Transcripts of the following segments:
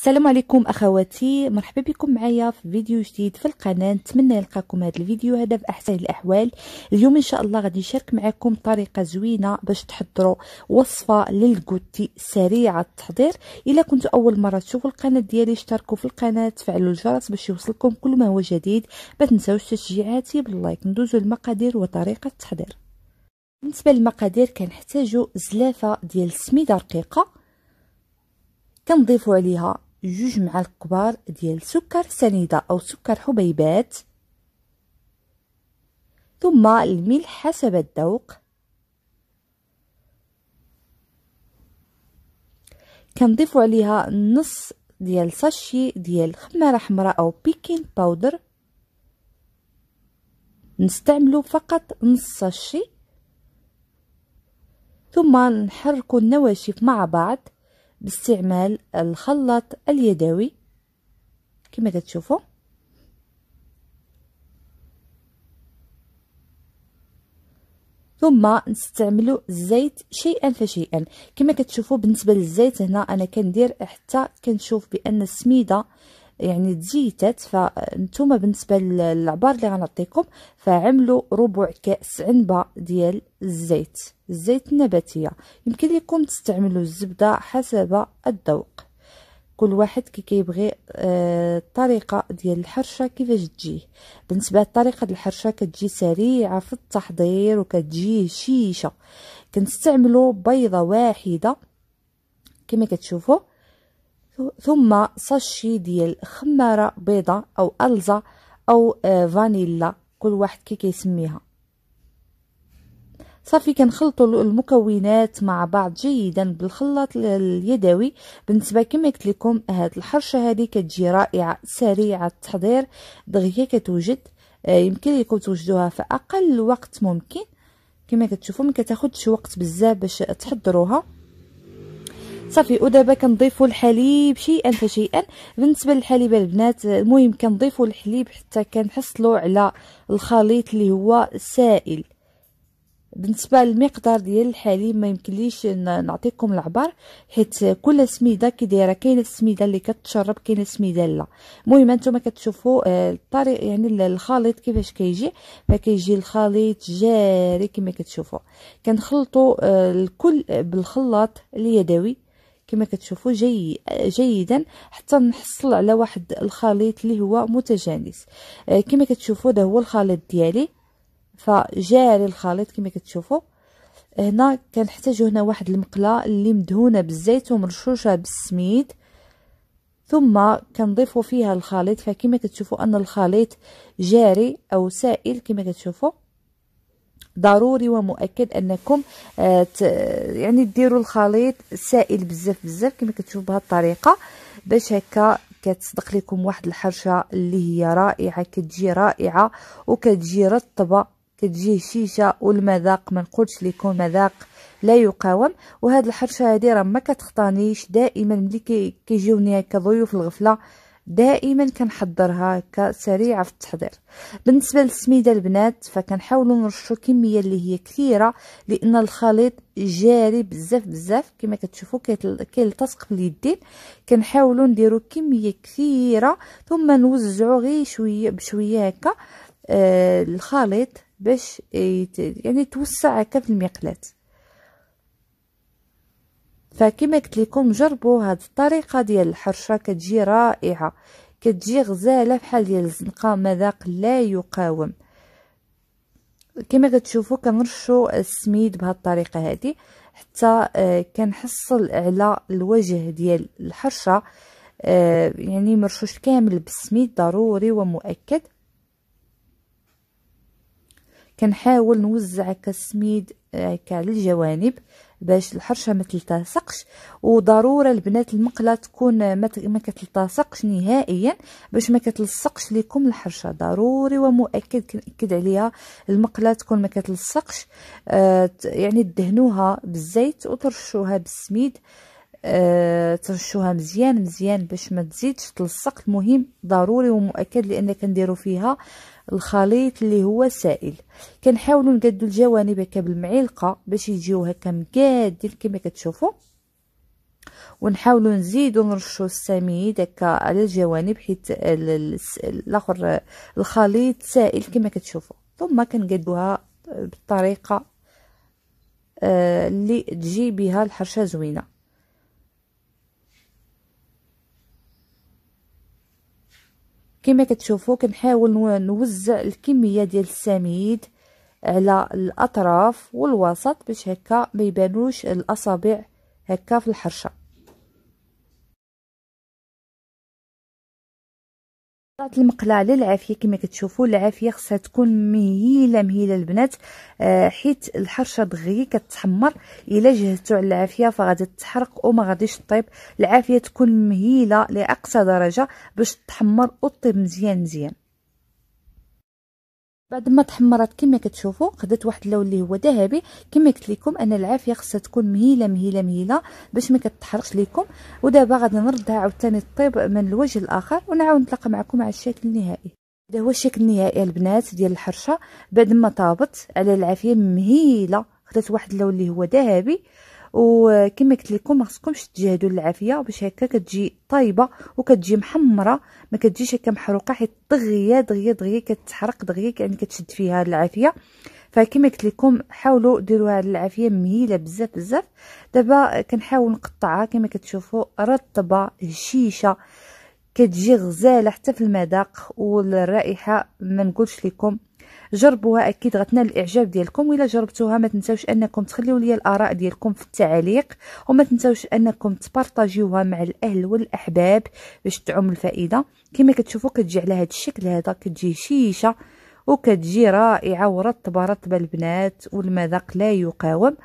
السلام عليكم اخواتي مرحبا بكم معايا في فيديو جديد في القناه نتمنى يلقاكم هذا الفيديو هذا في احسن الاحوال اليوم ان شاء الله غادي نشارك معكم طريقه زوينه باش تحضروا وصفه للكوتي سريعه التحضير الا كنتوا اول مره تشوفوا القناه ديالي اشتركوا في القناه تفعلوا الجرس باش يوصلكم كل ما هو جديد ما تنساوش تشجيعاتي باللايك ندوزوا المقادير وطريقه التحضير بالنسبه للمقادير كنحتاجوا زلافه ديال السميده رقيقه كنضيفوا عليها جوج معالق كبار ديال سكر سنيده او سكر حبيبات ثم الملح حسب الذوق كنضيف عليها نص ديال ساشي ديال خماره حمراء او بيكين باودر نستعملو فقط نص ساشي ثم نحركو النواشف مع بعض باستعمال الخلاط اليدوي كما كتشوفوا ثم نستعملوا الزيت شيئا فشيئا كما كتشوفوا بالنسبه للزيت هنا انا كندير حتى كنشوف بان السميده يعني تزيتات فانتوما بالنسبه للعبار اللي غنعطيكم فعملوا ربع كاس عنبه ديال الزيت الزيت النباتيه يمكن لكم تستعملوا الزبده حسب الذوق كل واحد كي كيبغي آه، الطريقه ديال الحرشه كيفاش تجيه بالنسبه للطريقه ديال الحرشه كتجي سريعه في التحضير وكتجي شيشه كنستعملوا بيضه واحده كما كتشوفوا ثم صشي ديال خمارة بيضة أو ألزة أو آه، فانيلا كل واحد كي كيسميها صافي كنخلطوا المكونات مع بعض جيدا بالخلاط اليدوي بالنسبه كما قلت لكم هاد الحرشه هذه كتجي رائعه سريعه التحضير دغيا كتوجد آه، يمكن لكم توجدوها في اقل وقت ممكن كما كتشوفوا ما كتاخذش وقت بزاف باش تحضروها صافي ودابا كنضيفوا الحليب شيئا فشيئا بالنسبه للحليب البنات المهم كنضيفوا الحليب حتى كنحصلوا على الخليط اللي هو سائل بالنسبه للمقدار ديال الحليب ما يمكنليش نعطيكم العبار حيت كل سميده كي دايره كاينه السميده اللي كتشرب كاينه السميده لا المهم نتوما كتشوفوا آه، الطريق يعني الخليط كيفاش كيجي فكيجي الخليط جاري كما كتشوفوا كنخلطوا آه، الكل بالخلاط اليدوي كما كتشوفوا جي جيدا حتى نحصل على واحد الخليط اللي هو متجانس آه، كما كتشوفوا ده هو الخليط ديالي فجاري الخليط كما كتشوفوا هنا كنحتاجو هنا واحد المقله اللي مدهونه بالزيت ومرشوشه بالسميد ثم كنضيفوا فيها الخليط فكما كتشوفوا ان الخليط جاري او سائل كما كتشوفوا ضروري ومؤكد انكم آه، يعني ديروا الخليط سائل بزاف بزاف كما كتشوف بهذه الطريقه باش هكا كتصدق لكم واحد الحرشه اللي هي رائعه كتجي رائعه وكتجي رطبه كتجي هشيشه والمذاق ما نقولش لكم مذاق لا يقاوم وهذه الحرشه هادي راه ما كتخطانيش دائما ملي كيجيوني هكا ضيوف الغفله دائما كنحضرها كسريعه في التحضير بالنسبه للسميده البنات فكنحاولوا نرشوا كميه اللي هي كثيره لان الخليط جاري بزاف بزاف كما كتشوفوا كيلتصق اليدين كنحاولوا نديروا كميه كثيره ثم نوزعوا غير شويه بشويه هكا آه الخليط باش يعني توسع هكا في المقلاه فكما قلت لكم جربوا هاد الطريقه ديال الحرشه كتجي رائعه كتجي غزاله بحال ديال الزنقه مذاق لا يقاوم كما كتشوفوا كنرشوا السميد بهاد الطريقه هذه حتى آه، كنحصل على الوجه ديال الحرشه آه، يعني مرشوش كامل بالسميد ضروري ومؤكد كنحاول نوزع السميد على آه، الجوانب باش الحرشه ما تلتصقش وضروره البنات المقله تكون ما كتلتصقش نهائيا باش ما كتلصقش لكم الحرشه ضروري ومؤكد كنأكد عليها المقله تكون ما كتلصقش آه يعني دهنوها بالزيت وترشوها بالسميد آه ترشوها مزيان مزيان باش ما تزيدش تلصق المهم ضروري ومؤكد لان كنديروا فيها الخليط اللي هو سائل كنحاولوا نقادوا الجوانب هكا بالمعلقه باش يجيو هكا مقادين كما كتشوفوا ونحاولوا نزيدوا نرشوا السميد هكا على الجوانب حيت الاخر الخليط سائل كما كتشوفوا ثم كنقادوها بالطريقه آه، اللي تجي بها الحرشه زوينه كما كتشوفوا كنحاول نوزع الكميه ديال السميد على الاطراف والوسط باش هكا ما يبانوش الاصابع هكا في الحرشه طات المقلاه للعافيه كما كتشوفوا العافيه خصها تكون مهيله مهيله البنات آه حيت الحرشه دغيا كتحمر الا جهزتو على العافيه فغادي تحرق وما غاديش طيب العافيه تكون مهيله لاقصى درجه باش تحمر وتطيب مزيان مزيان بعد ما تحمرت كما كتشوفوا خدات واحد اللون اللي هو ذهبي كما قلت لكم ان العافيه خصها تكون مهيله مهيله مهيله باش ما كتحرقش لكم ودابا غادي نردها عاوتاني طيب من الوجه الاخر ونعاود نتلاقى معكم على الشكل النهائي هذا هو الشكل النهائي البنات ديال الحرشه بعد ما طابت على العافيه مهيله خدات واحد اللون اللي هو ذهبي وكما قلت لكم ما خصكمش تجهدوا العافيه باش هكا كتجي طايبه وكتجي محمره ما كتجيش هكا محروقه حيت دغيا دغيا دغيا كتحرق دغيا يعني كتشد فيها العافيه فكما قلت لكم حاولوا ديروها على العافيه مهيله بزاف بزاف دابا كنحاول نقطعها كما كتشوفوا رطبه هشيشه كتجي غزاله حتى في المذاق والرائحه ما نقولش لكم جربوها اكيد غتنال الاعجاب ديالكم وإلا جربتوها ما تنساوش انكم تخليو لي الاراء ديالكم في التعاليق وما تنساوش انكم تبارطاجيوها مع الاهل والاحباب باش تعم الفائده كما كتشوفوا كتجي على هذا الشكل هذا كتجي شيشه وكتجي رائعه ورطبه رطبه البنات والمذاق لا يقاوم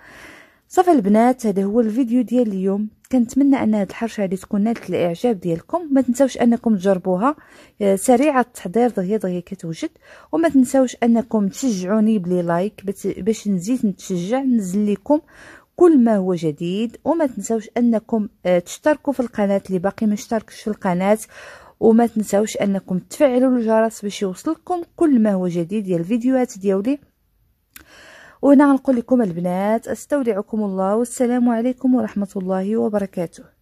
صافي البنات هذا هو الفيديو ديال اليوم كنتمنى ان هاد الحرشه هذه تكون نالت الاعجاب ديالكم ما تنساوش انكم تجربوها آه، سريعه التحضير دغيا دغيا كتوجد وما تنساوش انكم تشجعوني بلي لايك باش نزيد نتشجع ننزل لكم كل ما هو جديد وما تنساوش انكم آه، تشتركوا في القناه اللي باقي ما اشتركش في القناه وما تنساوش انكم تفعلوا الجرس باش يوصلكم كل ما هو جديد ديال الفيديوهات ديالي وهنا غنقول لكم البنات استودعكم الله والسلام عليكم ورحمة الله وبركاته